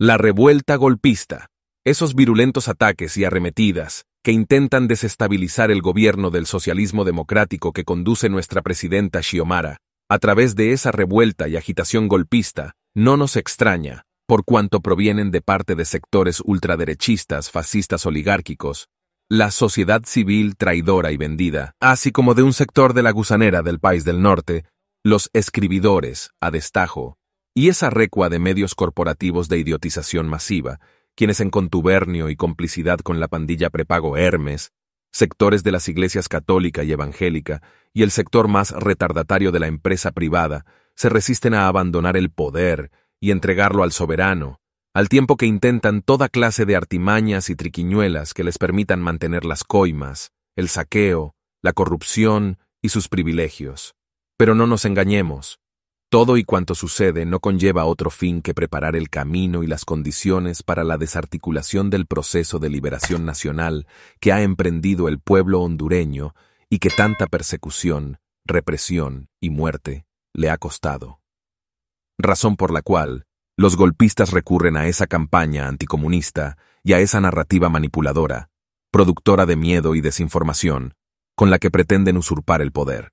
La revuelta golpista, esos virulentos ataques y arremetidas que intentan desestabilizar el gobierno del socialismo democrático que conduce nuestra presidenta Xiomara, a través de esa revuelta y agitación golpista, no nos extraña, por cuanto provienen de parte de sectores ultraderechistas, fascistas oligárquicos, la sociedad civil traidora y vendida, así como de un sector de la gusanera del país del norte, los escribidores, a destajo, y esa recua de medios corporativos de idiotización masiva, quienes en contubernio y complicidad con la pandilla prepago Hermes, sectores de las iglesias católica y evangélica y el sector más retardatario de la empresa privada, se resisten a abandonar el poder y entregarlo al soberano, al tiempo que intentan toda clase de artimañas y triquiñuelas que les permitan mantener las coimas, el saqueo, la corrupción y sus privilegios. Pero no nos engañemos, todo y cuanto sucede no conlleva otro fin que preparar el camino y las condiciones para la desarticulación del proceso de liberación nacional que ha emprendido el pueblo hondureño y que tanta persecución, represión y muerte le ha costado. Razón por la cual los golpistas recurren a esa campaña anticomunista y a esa narrativa manipuladora, productora de miedo y desinformación, con la que pretenden usurpar el poder.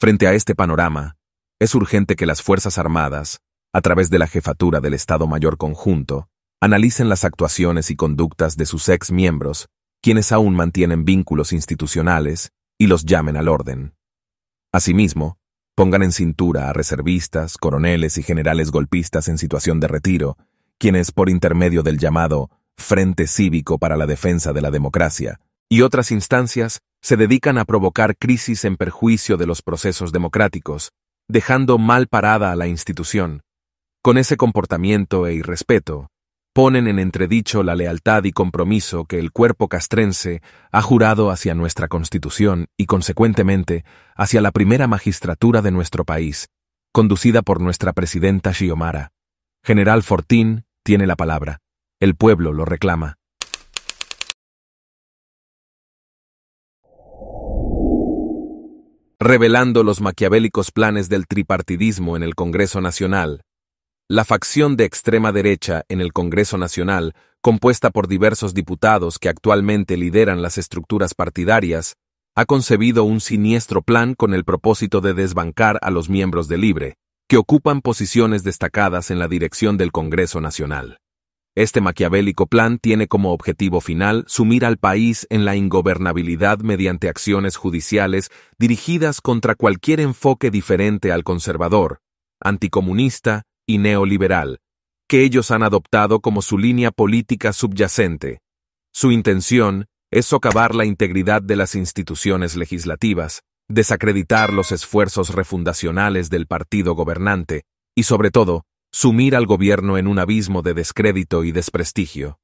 Frente a este panorama, es urgente que las Fuerzas Armadas, a través de la jefatura del Estado Mayor Conjunto, analicen las actuaciones y conductas de sus ex miembros, quienes aún mantienen vínculos institucionales, y los llamen al orden. Asimismo, pongan en cintura a reservistas, coroneles y generales golpistas en situación de retiro, quienes por intermedio del llamado Frente Cívico para la Defensa de la Democracia y otras instancias se dedican a provocar crisis en perjuicio de los procesos democráticos, dejando mal parada a la institución. Con ese comportamiento e irrespeto, ponen en entredicho la lealtad y compromiso que el cuerpo castrense ha jurado hacia nuestra Constitución y, consecuentemente, hacia la primera magistratura de nuestro país, conducida por nuestra presidenta Xiomara. General Fortín tiene la palabra. El pueblo lo reclama. revelando los maquiavélicos planes del tripartidismo en el Congreso Nacional. La facción de extrema derecha en el Congreso Nacional, compuesta por diversos diputados que actualmente lideran las estructuras partidarias, ha concebido un siniestro plan con el propósito de desbancar a los miembros de Libre, que ocupan posiciones destacadas en la dirección del Congreso Nacional. Este maquiavélico plan tiene como objetivo final sumir al país en la ingobernabilidad mediante acciones judiciales dirigidas contra cualquier enfoque diferente al conservador, anticomunista y neoliberal, que ellos han adoptado como su línea política subyacente. Su intención es socavar la integridad de las instituciones legislativas, desacreditar los esfuerzos refundacionales del partido gobernante y, sobre todo, sumir al gobierno en un abismo de descrédito y desprestigio.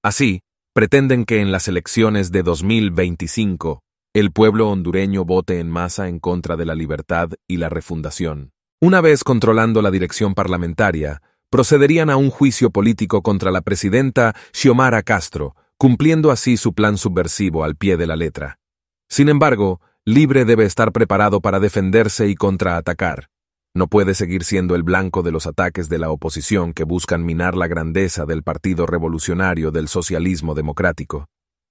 Así, pretenden que en las elecciones de 2025 el pueblo hondureño vote en masa en contra de la libertad y la refundación. Una vez controlando la dirección parlamentaria, procederían a un juicio político contra la presidenta Xiomara Castro, cumpliendo así su plan subversivo al pie de la letra. Sin embargo, Libre debe estar preparado para defenderse y contraatacar. No puede seguir siendo el blanco de los ataques de la oposición que buscan minar la grandeza del Partido Revolucionario del Socialismo Democrático.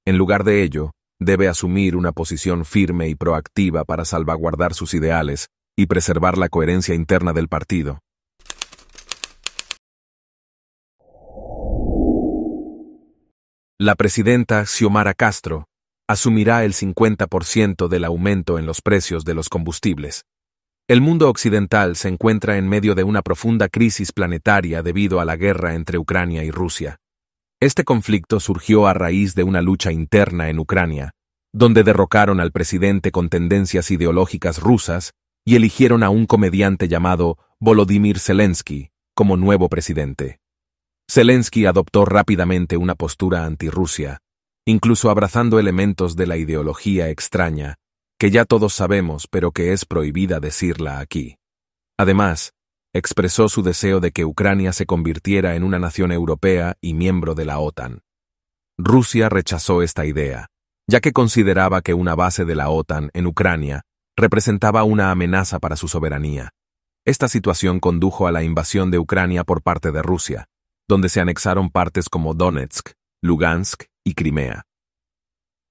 En lugar de ello, debe asumir una posición firme y proactiva para salvaguardar sus ideales y preservar la coherencia interna del partido. La presidenta Xiomara Castro asumirá el 50% del aumento en los precios de los combustibles. El mundo occidental se encuentra en medio de una profunda crisis planetaria debido a la guerra entre Ucrania y Rusia. Este conflicto surgió a raíz de una lucha interna en Ucrania, donde derrocaron al presidente con tendencias ideológicas rusas y eligieron a un comediante llamado Volodymyr Zelensky como nuevo presidente. Zelensky adoptó rápidamente una postura antirrusia, incluso abrazando elementos de la ideología extraña que ya todos sabemos pero que es prohibida decirla aquí. Además, expresó su deseo de que Ucrania se convirtiera en una nación europea y miembro de la OTAN. Rusia rechazó esta idea, ya que consideraba que una base de la OTAN en Ucrania representaba una amenaza para su soberanía. Esta situación condujo a la invasión de Ucrania por parte de Rusia, donde se anexaron partes como Donetsk, Lugansk y Crimea.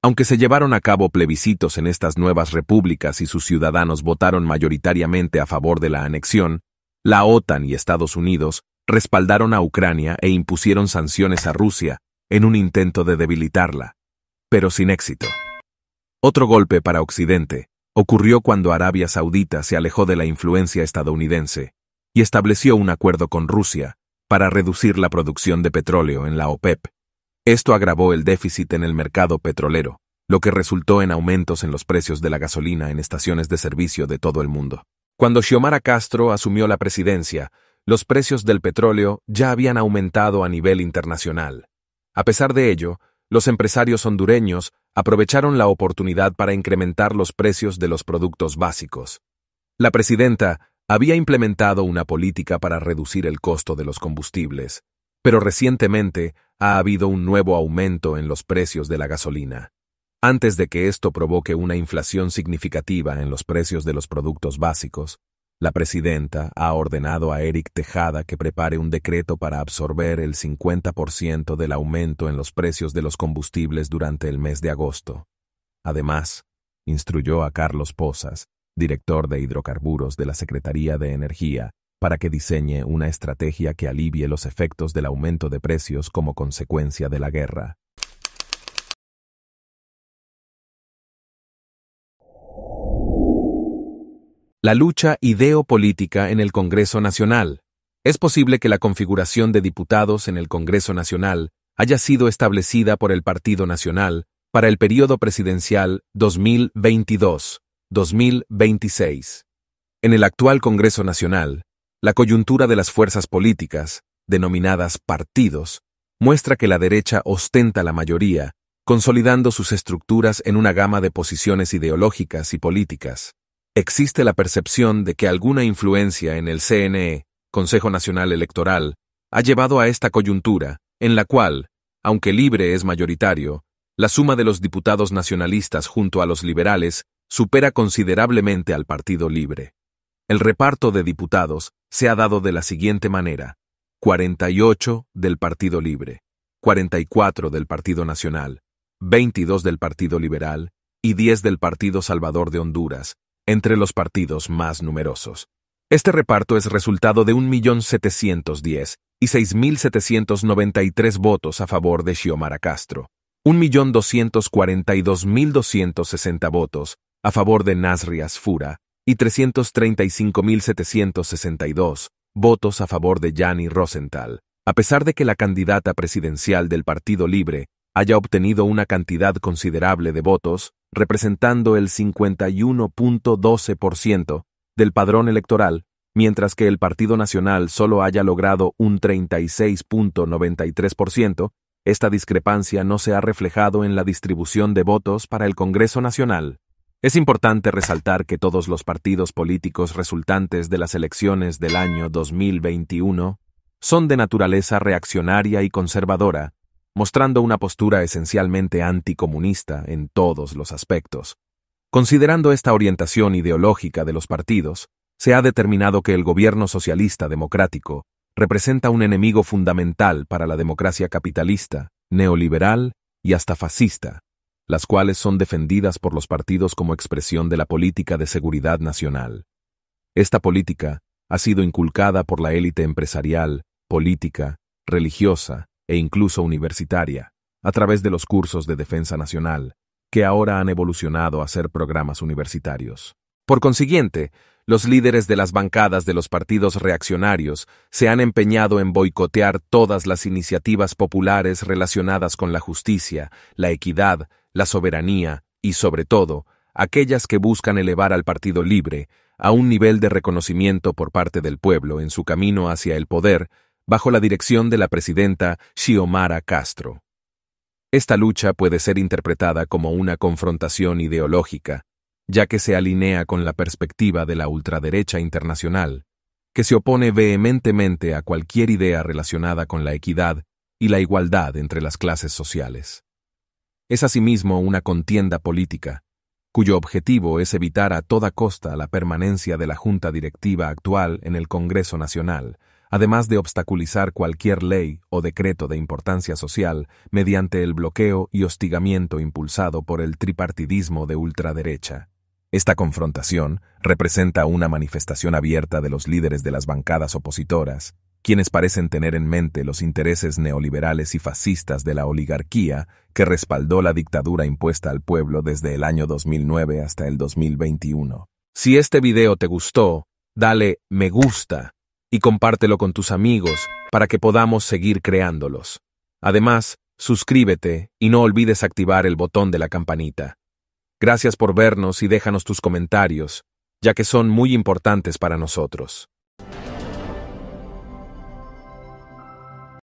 Aunque se llevaron a cabo plebiscitos en estas nuevas repúblicas y sus ciudadanos votaron mayoritariamente a favor de la anexión, la OTAN y Estados Unidos respaldaron a Ucrania e impusieron sanciones a Rusia en un intento de debilitarla, pero sin éxito. Otro golpe para Occidente ocurrió cuando Arabia Saudita se alejó de la influencia estadounidense y estableció un acuerdo con Rusia para reducir la producción de petróleo en la OPEP esto agravó el déficit en el mercado petrolero, lo que resultó en aumentos en los precios de la gasolina en estaciones de servicio de todo el mundo. Cuando Xiomara Castro asumió la presidencia, los precios del petróleo ya habían aumentado a nivel internacional. A pesar de ello, los empresarios hondureños aprovecharon la oportunidad para incrementar los precios de los productos básicos. La presidenta había implementado una política para reducir el costo de los combustibles, pero recientemente ha habido un nuevo aumento en los precios de la gasolina. Antes de que esto provoque una inflación significativa en los precios de los productos básicos, la presidenta ha ordenado a Eric Tejada que prepare un decreto para absorber el 50% del aumento en los precios de los combustibles durante el mes de agosto. Además, instruyó a Carlos Posas, director de hidrocarburos de la Secretaría de Energía, para que diseñe una estrategia que alivie los efectos del aumento de precios como consecuencia de la guerra. La lucha ideopolítica en el Congreso Nacional. Es posible que la configuración de diputados en el Congreso Nacional haya sido establecida por el Partido Nacional para el periodo presidencial 2022-2026. En el actual Congreso Nacional, la coyuntura de las fuerzas políticas, denominadas partidos, muestra que la derecha ostenta la mayoría, consolidando sus estructuras en una gama de posiciones ideológicas y políticas. Existe la percepción de que alguna influencia en el CNE, Consejo Nacional Electoral, ha llevado a esta coyuntura, en la cual, aunque libre es mayoritario, la suma de los diputados nacionalistas junto a los liberales supera considerablemente al Partido Libre. El reparto de diputados se ha dado de la siguiente manera. 48 del Partido Libre, 44 del Partido Nacional, 22 del Partido Liberal y 10 del Partido Salvador de Honduras, entre los partidos más numerosos. Este reparto es resultado de 1.710 y 6.793 votos a favor de Xiomara Castro, 1.242.260 votos a favor de Nasrias Fura y 335.762 votos a favor de Yanni Rosenthal, a pesar de que la candidata presidencial del Partido Libre haya obtenido una cantidad considerable de votos, representando el 51.12% del padrón electoral, mientras que el Partido Nacional solo haya logrado un 36.93%, esta discrepancia no se ha reflejado en la distribución de votos para el Congreso Nacional. Es importante resaltar que todos los partidos políticos resultantes de las elecciones del año 2021 son de naturaleza reaccionaria y conservadora, mostrando una postura esencialmente anticomunista en todos los aspectos. Considerando esta orientación ideológica de los partidos, se ha determinado que el gobierno socialista democrático representa un enemigo fundamental para la democracia capitalista, neoliberal y hasta fascista, las cuales son defendidas por los partidos como expresión de la política de seguridad nacional. Esta política ha sido inculcada por la élite empresarial, política, religiosa e incluso universitaria, a través de los cursos de defensa nacional, que ahora han evolucionado a ser programas universitarios. Por consiguiente, los líderes de las bancadas de los partidos reaccionarios se han empeñado en boicotear todas las iniciativas populares relacionadas con la justicia, la equidad, la soberanía y, sobre todo, aquellas que buscan elevar al Partido Libre a un nivel de reconocimiento por parte del pueblo en su camino hacia el poder bajo la dirección de la presidenta Xiomara Castro. Esta lucha puede ser interpretada como una confrontación ideológica, ya que se alinea con la perspectiva de la ultraderecha internacional, que se opone vehementemente a cualquier idea relacionada con la equidad y la igualdad entre las clases sociales es asimismo una contienda política, cuyo objetivo es evitar a toda costa la permanencia de la Junta Directiva actual en el Congreso Nacional, además de obstaculizar cualquier ley o decreto de importancia social mediante el bloqueo y hostigamiento impulsado por el tripartidismo de ultraderecha. Esta confrontación representa una manifestación abierta de los líderes de las bancadas opositoras, quienes parecen tener en mente los intereses neoliberales y fascistas de la oligarquía que respaldó la dictadura impuesta al pueblo desde el año 2009 hasta el 2021. Si este video te gustó, dale me gusta y compártelo con tus amigos para que podamos seguir creándolos. Además, suscríbete y no olvides activar el botón de la campanita. Gracias por vernos y déjanos tus comentarios, ya que son muy importantes para nosotros.